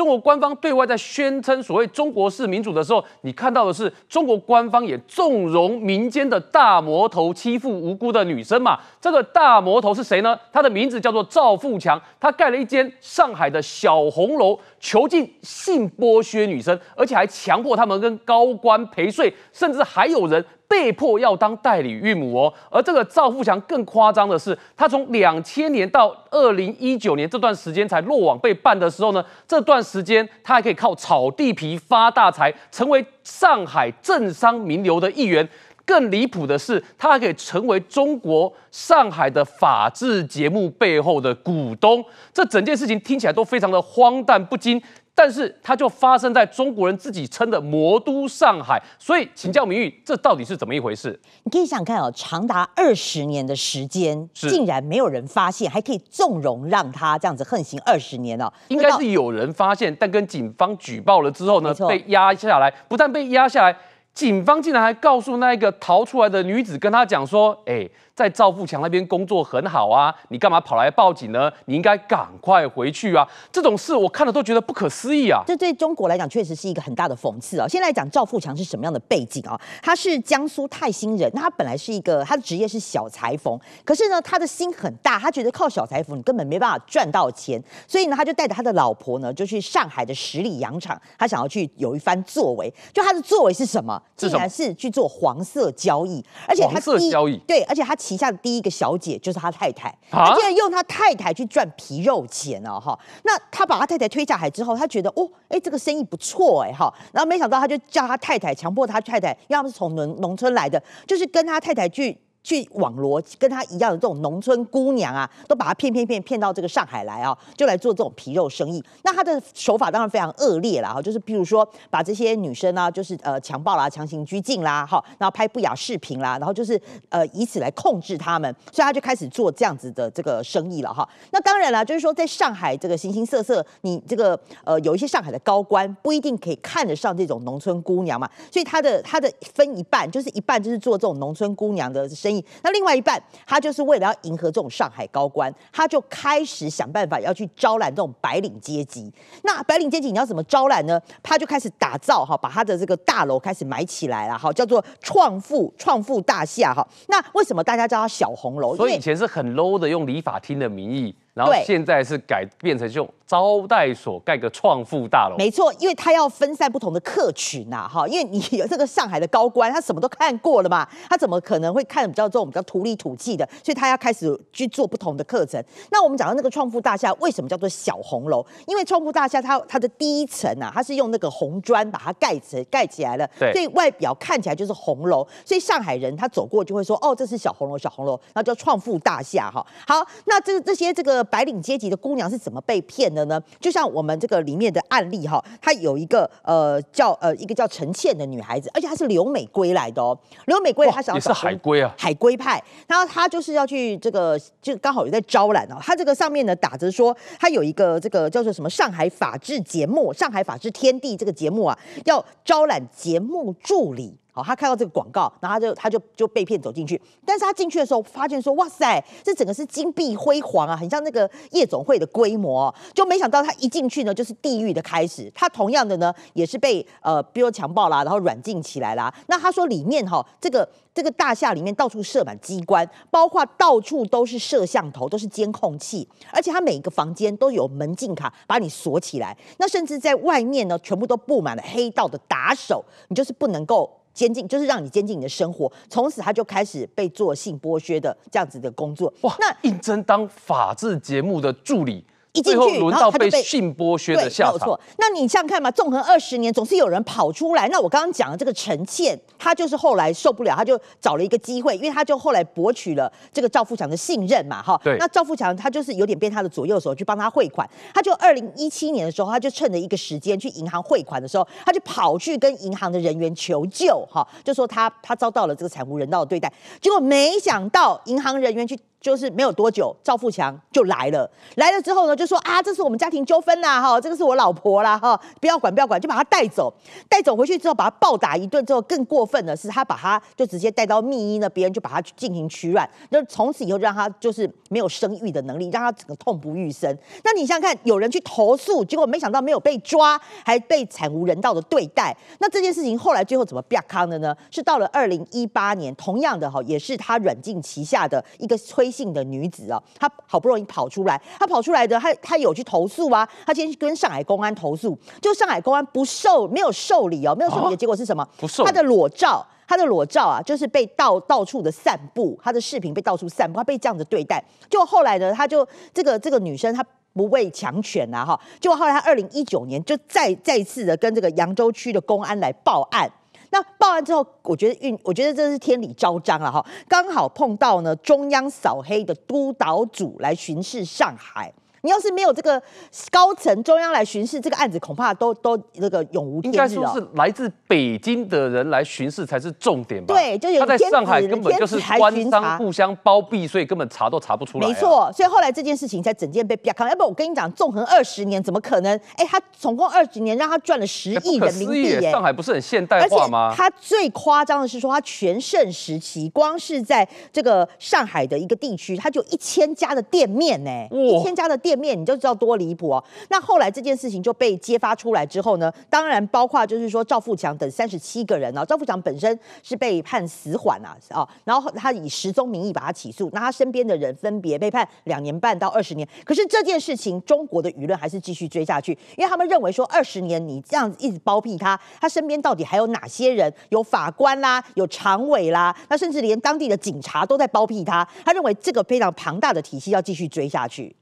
中国官方对外在宣称所谓中国式民主的时候，你看到的是中国官方也纵容民间的大魔头欺负无辜的女生嘛？这个大魔头是谁呢？他的名字叫做赵富强，他盖了一间上海的小红楼，囚禁性剥削女生，而且还强迫他们跟高官陪睡，甚至还有人。被迫要当代理孕母哦，而这个赵富强更夸张的是，他从两千年到二零一九年这段时间才落网被办的时候呢，这段时间他还可以靠炒地皮发大财，成为上海政商名流的一员。更离谱的是，他还可以成为中国上海的法制节目背后的股东。这整件事情听起来都非常的荒诞不经。但是它就发生在中国人自己称的魔都上海，所以请教明玉，这到底是怎么一回事？你可以想看哦，长达二十年的时间，竟然没有人发现，还可以纵容让他这样子横行二十年哦。应该是有人发现，但跟警方举报了之后呢，被压下来，不但被压下来，警方竟然还告诉那个逃出来的女子，跟他讲说，哎。在赵富强那边工作很好啊，你干嘛跑来报警呢？你应该赶快回去啊！这种事我看了都觉得不可思议啊！这对中国来讲确实是一个很大的讽刺啊！先来讲赵富强是什么样的背景啊？他是江苏泰兴人，他本来是一个他的职业是小裁缝，可是呢他的心很大，他觉得靠小裁缝你根本没办法赚到钱，所以呢他就带着他的老婆呢就去上海的十里洋场，他想要去有一番作为。就他的作为是什么？竟然是去做黄色交易，而且黄色交易对，而且他。旗下的第一个小姐就是他太太，他竟然用他太太去赚皮肉钱哦哈！那他把他太太推下海之后，他觉得哦，哎，这个生意不错哎哈！然后没想到他就叫他太太，强迫他太太，要么是从农农村来的，就是跟他太太去。去网罗跟他一样的这种农村姑娘啊，都把她骗骗骗骗到这个上海来啊，就来做这种皮肉生意。那他的手法当然非常恶劣了哈，就是比如说把这些女生啊，就是呃强暴啦、强行拘禁啦，哈，然后拍不雅视频啦，然后就是呃以此来控制他们，所以他就开始做这样子的这个生意了哈。那当然了，就是说在上海这个形形色色，你这个呃有一些上海的高官不一定可以看得上这种农村姑娘嘛，所以他的他的分一半，就是一半就是做这种农村姑娘的生。那另外一半，他就是为了要迎合这种上海高官，他就开始想办法要去招揽这种白领阶级。那白领阶级你要怎么招揽呢？他就开始打造哈，把他的这个大楼开始买起来了哈，叫做“创富创富大厦”哈。那为什么大家叫他小红楼”？所以以前是很 low 的，用理法厅的名义。然后现在是改变成这种招待所，盖个创富大楼。没错，因为他要分散不同的客群呐，哈，因为你有这个上海的高官，他什么都看过了嘛，他怎么可能会看比较这种比较土里土气的？所以他要开始去做不同的课程。那我们讲到那个创富大厦，为什么叫做小红楼？因为创富大厦它它的第一层啊，它是用那个红砖把它盖成盖起来了，对外表看起来就是红楼，所以上海人他走过就会说哦，这是小红楼，小红楼，那叫创富大厦哈。好，那这这些这个。白领阶级的姑娘是怎么被骗的呢？就像我们这个里面的案例哈，她有一个呃叫呃一个叫陈倩的女孩子，而且她是留美归来的哦，留美归她想也是海归啊，海归派。然后她就是要去这个，就刚好有在招揽哦。她这个上面呢，打着说她有一个这个叫做什么上海法制节目《上海法制天地》这个节目啊，要招揽节目助理。好，他看到这个广告，然后他就他就就被骗走进去。但是他进去的时候，发现说：“哇塞，这整个是金碧辉煌啊，很像那个夜总会的规模。”就没想到他一进去呢，就是地狱的开始。他同样的呢，也是被呃，比如强暴啦，然后软禁起来啦。那他说里面哈，这个这个大厦里面到处设满机关，包括到处都是摄像头，都是监控器，而且他每一个房间都有门禁卡把你锁起来。那甚至在外面呢，全部都布满了黑道的打手，你就是不能够。监禁就是让你监禁你的生活，从此他就开始被做性剥削的这样子的工作。哇，那应征当法制节目的助理。一进去，然后他被性剥削的下场。那，你这样看嘛？纵横二十年，总是有人跑出来。那我刚刚讲的这个陈倩，她就是后来受不了，她就找了一个机会，因为她就后来博取了这个赵富强的信任嘛，哈。对。那赵富强他就是有点被他的左右手去帮他汇款，他就二零一七年的时候，他就趁着一个时间去银行汇款的时候，他就跑去跟银行的人员求救，哈，就说他他遭到了这个惨无人道的对待。结果没想到银行人员去，就是没有多久，赵富强就来了。来了之后呢？就说啊，这是我们家庭纠纷啦，哈，这个是我老婆啦，哈，不要管，不要管，就把他带走，带走回去之后，把他暴打一顿，之后更过分的是，他把他就直接带到密医呢，别人就把他进行取卵，那从此以后让他就是没有生育的能力，让他整个痛不欲生。那你想想看，有人去投诉，结果没想到没有被抓，还被惨无人道的对待。那这件事情后来最后怎么变康的呢？是到了二零一八年，同样的哈，也是他软禁旗下的一个崔姓的女子啊，她好不容易跑出来，她跑出来的她。他有去投诉啊，他先去跟上海公安投诉，就上海公安不受没有受理哦，没有受理的结果是什么？不受理。他的裸照，他的裸照啊，就是被到到处的散布，他的视频被到处散布，被这样子对待。就后来呢，他就这个这个女生她不畏强权啊，哈。结果后来他二零一九年就再再一次的跟这个扬州区的公安来报案。那报案之后，我觉得运，我觉得这是天理昭彰了哈。刚好碰到呢中央扫黑的督导组来巡视上海。你要是没有这个高层中央来巡视，这个案子恐怕都都那个永无。应该说是来自北京的人来巡视才是重点吧？对，就在上海根本就是官商互相包庇，所以根本查都查不出来。没错，所以后来这件事情才整件被曝光。要不我跟你讲，纵横二十年，怎么可能？哎，他总共二十年让他赚了十亿人民币，上海不是很现代化吗？他最夸张的是说，他全盛时期光是在这个上海的一个地区，他就一千家的店面呢，一千家的店。页面你就知道多离谱哦。那后来这件事情就被揭发出来之后呢，当然包括就是说赵富强等三十七个人啊。赵富强本身是被判死缓啊哦，然后他以失踪名义把他起诉，那他身边的人分别被判两年半到二十年。可是这件事情，中国的舆论还是继续追下去，因为他们认为说二十年你这样子一直包庇他，他身边到底还有哪些人？有法官啦，有常委啦，那甚至连当地的警察都在包庇他。他认为这个非常庞大的体系要继续追下去。